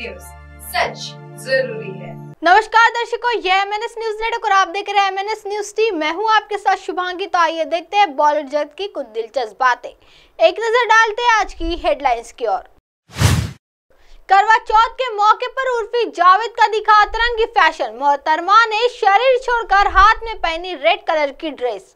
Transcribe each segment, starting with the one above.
news सच जरूरी है नमस्कार दर्शकों ये M N S news network और आप देख रहे हैं M N S news team मैं हूं आपके साथ शुभांगी तो आइए देखते हैं बॉलीवुड जगत की कुछ दिलचस्प बातें एक नजर डालते हैं आज की हेडलाइंस की ओर करवा चौथ के मौके पर उर्फी जावेद का दिखा अतरंगी फैशन मोहतरमा ने शरीर छोड़कर हाथ में पहनी रेड कलर की ड्रेस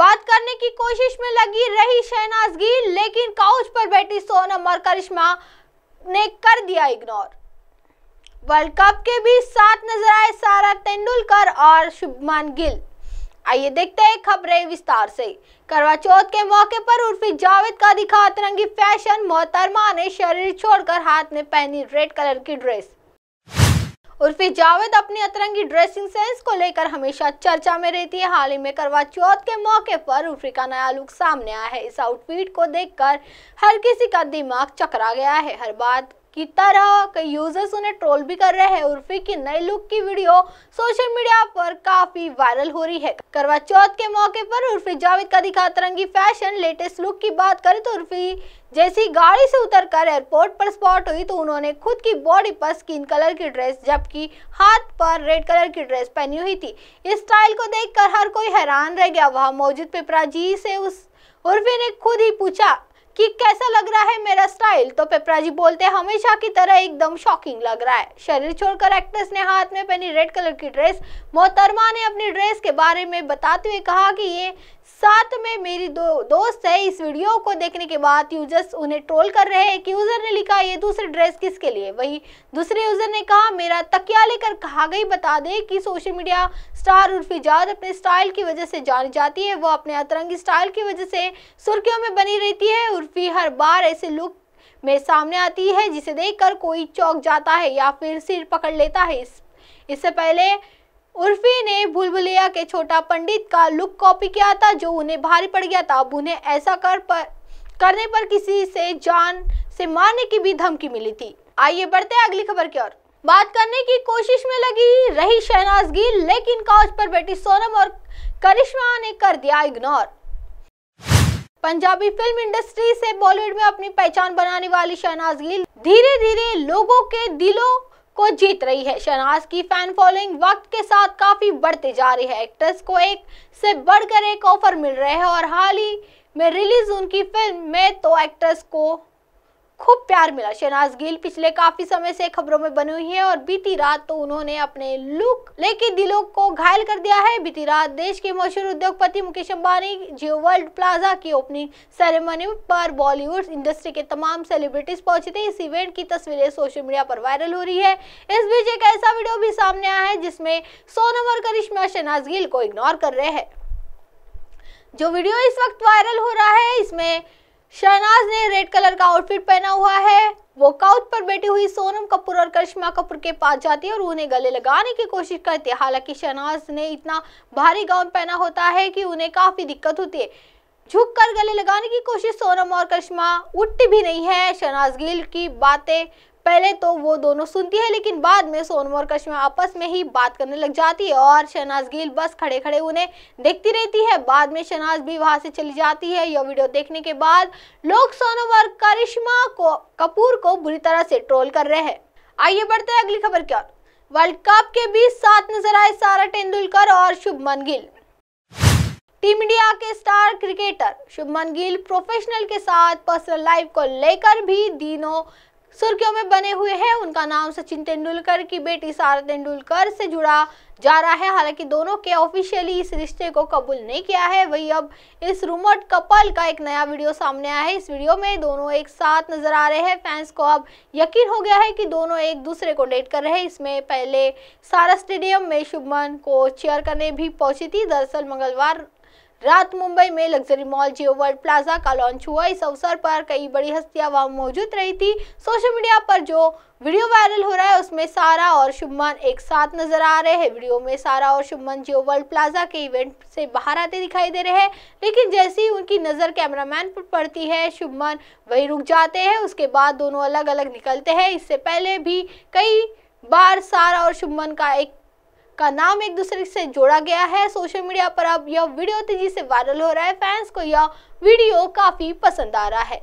बात करने की कोशिश में लगी रही शहनाज गिल लेकिन काउच पर बैठी सोनम और करिश्मा ने कर दिया इग्नोर वर्ल्ड कप के बीच साथ नजर आए सारा तेंदुलकर और शुभमान गिल आइए देखते हैं खबरें विस्तार से करवा चौथ के मौके पर उर्फी जावेद का दिखा अतरंगी फैशन मोहतरमा ने शरीर छोड़कर हाथ में पहनी रेड कलर की ड्रेस उर्फी जावेद अपनी अतरंगी ड्रेसिंग सेंस को लेकर हमेशा चर्चा में रहती है हाल ही में करवा चौथ के मौके पर उर्फी का नया लुक सामने आया है इस आउटफिट को देखकर हर किसी का दिमाग चकरा गया है हर बात किता रहा कई यूजर्स उन्हें ट्रोल भी कर रहे हैं उर्फी की नई लुक की वीडियो सोशल मीडिया पर काफी वायरल हो रही है करवा चौथ के मौके पर उर्फी जावेद का दिखा तरंगी फैशन लेटेस्ट लुक की बात करें तो उर्फी जैसी गाड़ी से उतरकर एयरपोर्ट पर स्पॉट हुई तो उन्होंने खुद की बॉडी पर स्किन कलर की ड्रेस जबकि हाथ पर रेड कलर की ड्रेस पहनी हुई थी इस स्टाइल को देख हर कोई हैरान रह गया वहाँ मौजूद पिपरा जी से उस उर्फी ने खुद ही पूछा कि कैसा लग रहा है मेरा स्माइल तो पेपराजी बोलते हैं हमेशा की तरह एकदम शॉकिंग लग रहा है शरीर छोड़कर एक्ट्रेस ने हाथ में पहनी रेड कलर की ड्रेस मोहतरमा ने अपनी ड्रेस के बारे में बताते हुए कहा कि ये साथ में मेरी दो दोस्त है इस वीडियो को देखने के बाद यूजर्स उन्हें ट्रोल कर रहे हैं कि यूजर ने लिखा ये दूसरी ड्रेस किसके लिए वही दूसरे यूजर ने कहा मेरा तकिया लेकर कहा गई बता दे कि सोशल मीडिया स्टार उर्फी जाद अपने स्टाइल की वजह से जानी जाती है वो अपने अतरंगी स्टाइल की वजह से सुर्खियों में बनी रहती है उर्फी हर बार ऐसे लुक में सामने आती है जिसे देखकर कोई चौक जाता है या फिर सिर पकड़ लेता है इससे पहले उर्फी ने बुलबुलिया के छोटा पंडित का लुक कॉपी किया था जो उन्हें भारी पड़ गया था अब उन्हें ऐसा कर पर करने पर किसी से जान से मारने की भी धमकी मिली थी आइए बढ़ते हैं अगली खबर की ओर बात करने की कोशिश में लगी रही शहनाज गिल लेकिन काउच पर बैठी सोनम और करिश्मा ने कर दिया इग्नोर पंजाबी फिल्म इंडस्ट्री से बॉलीवुड में अपनी पहचान बनाने वाली शहनाज गिल धीरे धीरे लोगों के दिलों को जीत रही है शहनाज की फैन फॉलोइंग वक्त के साथ काफी बढ़ती जा रही है एक्ट्रेस को एक से बढ़कर एक ऑफर मिल रहे हैं और हाल ही में रिलीज उनकी फिल्म में तो एक्ट्रेस को खूब प्यार मिला शहनाज गिल पिछले काफी समय से खबरों में बनी हुई है और बीती रात तो उन्होंने अपने लुक लेके दिलों को घायल कर दिया है बीती रात देश के मशहूर उद्योगपति मुकेश अंबानी जियो वर्ल्ड प्लाजा की ओपनिंग सेरेमनी पर बॉलीवुड इंडस्ट्री के तमाम सेलिब्रिटीज पहुंचे थे इस इवेंट की तस्वीरें सोशल मीडिया पर वायरल हो रही है इस बीच एक ऐसा वीडियो भी सामने आया है जिसमे सोनम और करिश्मा शहनाज गिल को इग्नोर कर रहे हैं जो वीडियो इस वक्त वायरल हो रहा है इसमें शहनाज ने रेड कलर का आउटफिट पहना हुआ है वो काउच पर बैठी हुई सोनम कपूर और करिश्मा कपूर के पास जाती है और उन्हें गले लगाने की कोशिश करती है हालांकि शहनाज ने इतना भारी गाउन पहना होता है कि उन्हें काफ़ी दिक्कत होती है झुक कर गले लगाने की कोशिश सोनम और करिश्मा उठती भी नहीं है शहनाज गिल की बातें पहले तो वो दोनों सुनती है लेकिन बाद में सोनम और कश्मीर आपस में ही बात करने लग जाती है और शहनाज गिल बस खड़े खड़े उन्हें देखती रहती है बाद में शहनाज भी वहां से चली जाती है यह वीडियो देखने के बाद लोग सोनम और करिश्मा को कपूर को बुरी तरह से ट्रोल कर रहे हैं आइए बढ़ते हैं अगली खबर की ओर वर्ल्ड कप के बीच साथ नजर आए सारा तेंदुलकर और शुभमन गिल टीम इंडिया के star cricketer Shubman Gill professional के साथ पर्सनल लाइफ को लेकर भी दिनों सुर्खियों में बने हुए हैं उनका नाम सचिन तेंदुलकर की बेटी सारा तेंदुलकर से जुड़ा जा रहा है हालांकि दोनों के ऑफिशियली इस रिश्ते को कबूल नहीं किया है वही अब इस रूमर्ड कपल का एक नया वीडियो सामने आया है इस वीडियो में दोनों एक साथ नजर आ रहे हैं फैंस को अब यकीन हो गया है कि दोनों एक दूसरे को डेट कर रहे हैं इसमें पहले सारा स्टेडियम में शुभमन को चेयर करने भी पहुंची थी दरअसल मंगलवार रात मुंबई में luxury mall Jio world plaza का लॉन्च हुआ इस अवसर पर कई बड़ी हस्तियां वहां मौजूद रही थी सोशल मीडिया पर जो वीडियो वायरल हो रहा है उसमें सारा और शुभमन एक साथ नजर आ रहे हैं वीडियो में सारा और शुभमन जियो वर्ल्ड प्लाजा के इवेंट से बाहर आते दिखाई दे रहे हैं लेकिन जैसे ही उनकी नज़र कैमरामैन पर पड़ती है शुभमन वही रुक जाते हैं उसके बाद दोनों अलग अलग निकलते हैं इससे पहले भी कई बार सारा और शुभमन का एक का नाम एक दूसरे से जोड़ा गया है सोशल मीडिया पर अब यह वीडियो तेजी से वायरल हो रहा है फैंस को यह वीडियो काफ़ी पसंद आ रहा है